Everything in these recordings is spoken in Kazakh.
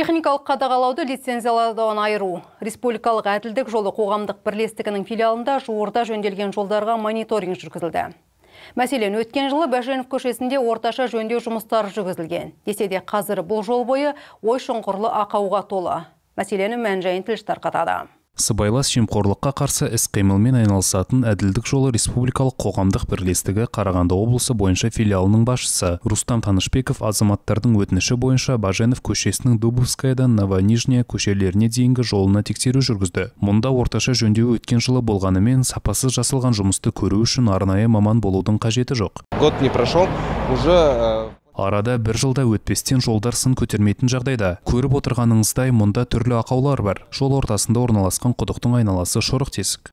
техникалық қадағалауды лицензиялаудан айыру республикалық әділдік жолы қоғамдық бірлестігінің филиалында жуырда жөнделген жолдарға мониторинг жүргізілді мәселен өткен жылы бәженов көшесінде орташа жөндеу жұмыстары жүргізілген десе де қазір бұл жол бойы ой шұңқырлы ақауға толы мәселенің мән жайын тілші тарқатады сыбайлас жемқорлыққа қарсы іс-қимылмен айналысатын әділдік жолы республикалық қоғамдық бірлестігі қарағанды облысы бойынша филиалының басшысы рустам танышбеков азаматтардың өтініші бойынша баженов көшесінің дубовскаядан новонижняя көшелеріне дейінгі жолына тексеру жүргізді мұнда орташа жөндеу өткен жылы болғанымен сапасыз жасалған жұмысты көру үшін арнайы маман болудың қажеті жоқ год не прошел уже э, арада бір жылда өтпестен жолдар сын көтермейтін жағдайда көріп отырғаныңыздай мұнда түрлі ақаулар бар жол ортасында орналасқан құдықтың айналасы шорық тесік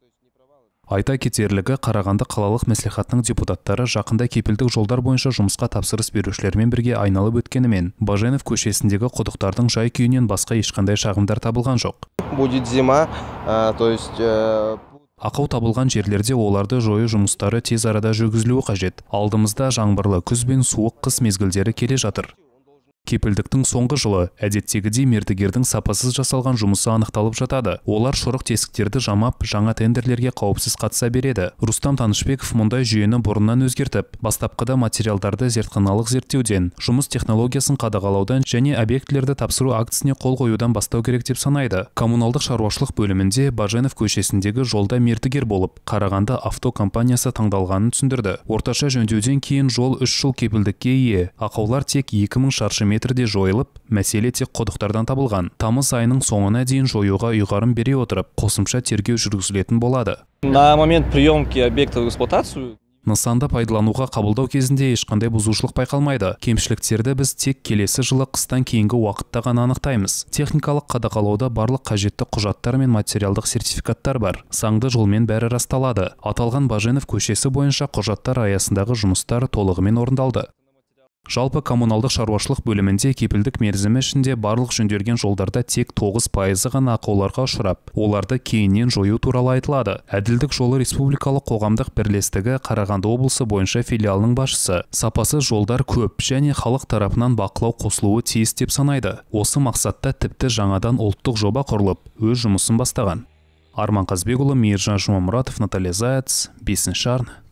айта кетерлігі қарағанды қалалық мәслихатының депутаттары жақында кепілдік жолдар бойынша жұмысқа тапсырыс берушілермен бірге айналып өткенімен баженов көшесіндегі құдықтардың жай күйінен басқа ешқандай шағымдар табылған жоқ будет зима то есть э, ақау табылған жерлерде оларды жою жұмыстары тез арада жүргізілуі қажет алдымызда жаңбырлы күз бен суық қыс мезгілдері келе жатыр кепілдіктің соңғы жылы әдеттегідей мердігердің сапасыз жасалған жұмысы анықталып жатады олар шұрық тесіктерді жамап жаңа тендерлерге қауіпсіз қатыса береді рустам танышбеков мұндай жүйені бұрыннан өзгертіп бастапқыда материалдарды зертханалық зерттеуден жұмыс технологиясын қадағалаудан және объектілерді тапсыру актісіне қол қоюдан бастау керек деп санайды коммуналдық шаруашылық бөлімінде баженов көшесіндегі жолда мердігер болып қарағанды авто компаниясы таңдалғанын түсіндірді орташа жөндеуден кейін жол үш жыл кепілдікке ие ақаулар тек екі мың шаршы метр метрде жойылып мәселе тек құдықтардан табылған тамыз айының соңына дейін жоюға ұйғарым бере отырып қосымша тергеу жүргізілетін болады на момент приемки объекта эксплуатацию нысанды пайдалануға қабылдау кезінде ешқандай бұзушылық байқалмайды кемшіліктерді біз тек келесі жылы қыстан кейінгі уақытта ғана анықтаймыз техникалық қадағалауда барлық қажетті құжаттар мен материалдық сертификаттар бар заңды жолмен бәрі расталады аталған баженов көшесі бойынша құжаттар аясындағы жұмыстар толығымен орындалды жалпы коммуналдық шаруашылық бөлімінде кепілдік мерзімі ішінде барлық жөнделген жолдарда тек 9 пайызы ғана ақауларға ұшырап оларды кейіннен жою туралы айтылады әділдік жолы республикалық қоғамдық бірлестігі қарағанды облысы бойынша филиалының басшысы Сапасы жолдар көп және халық тарапынан бақылау қосылуы тиіс деп санайды осы мақсатта тіпті жаңадан ұлттық жоба құрылып өз жұмысын бастаған арман қазбекұлы мейіржан жұмамұратов наталья заяц бесінші арна